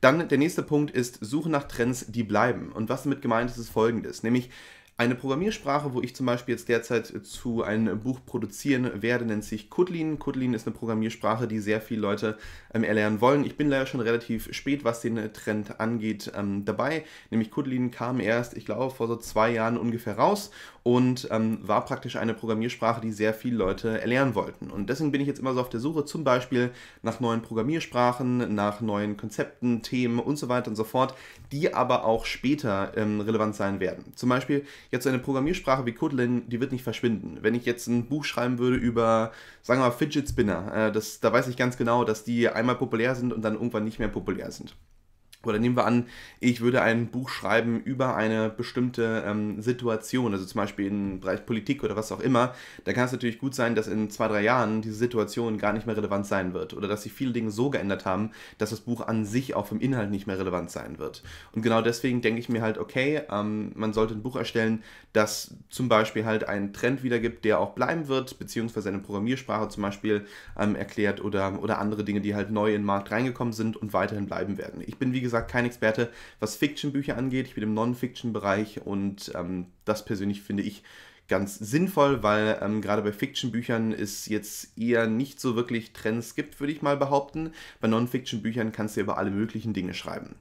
Dann der nächste Punkt ist Suche nach Trends, die bleiben. Und was damit gemeint ist, ist folgendes. Nämlich eine Programmiersprache, wo ich zum Beispiel jetzt derzeit zu einem Buch produzieren werde, nennt sich Kotlin. Kotlin ist eine Programmiersprache, die sehr viele Leute ähm, erlernen wollen. Ich bin leider schon relativ spät, was den Trend angeht, ähm, dabei. Nämlich Kotlin kam erst, ich glaube, vor so zwei Jahren ungefähr raus und ähm, war praktisch eine Programmiersprache, die sehr viele Leute erlernen wollten. Und deswegen bin ich jetzt immer so auf der Suche, zum Beispiel nach neuen Programmiersprachen, nach neuen Konzepten, Themen und so weiter und so fort, die aber auch später ähm, relevant sein werden. Zum Beispiel jetzt eine Programmiersprache wie Kotlin, die wird nicht verschwinden. Wenn ich jetzt ein Buch schreiben würde über, sagen wir mal, Fidget Spinner, äh, das, da weiß ich ganz genau, dass die einmal populär sind und dann irgendwann nicht mehr populär sind oder nehmen wir an, ich würde ein Buch schreiben über eine bestimmte ähm, Situation, also zum Beispiel im Bereich Politik oder was auch immer, dann kann es natürlich gut sein, dass in zwei, drei Jahren diese Situation gar nicht mehr relevant sein wird oder dass sich viele Dinge so geändert haben, dass das Buch an sich auch vom Inhalt nicht mehr relevant sein wird. Und genau deswegen denke ich mir halt, okay, ähm, man sollte ein Buch erstellen, das zum Beispiel halt einen Trend wiedergibt, der auch bleiben wird, beziehungsweise eine Programmiersprache zum Beispiel ähm, erklärt oder, oder andere Dinge, die halt neu in den Markt reingekommen sind und weiterhin bleiben werden. Ich bin, wie gesagt, gesagt kein Experte, was Fiction-Bücher angeht. Ich bin im Non-Fiction-Bereich und ähm, das persönlich finde ich ganz sinnvoll, weil ähm, gerade bei Fiction-Büchern es jetzt eher nicht so wirklich Trends gibt, würde ich mal behaupten. Bei Non-Fiction-Büchern kannst du ja über alle möglichen Dinge schreiben.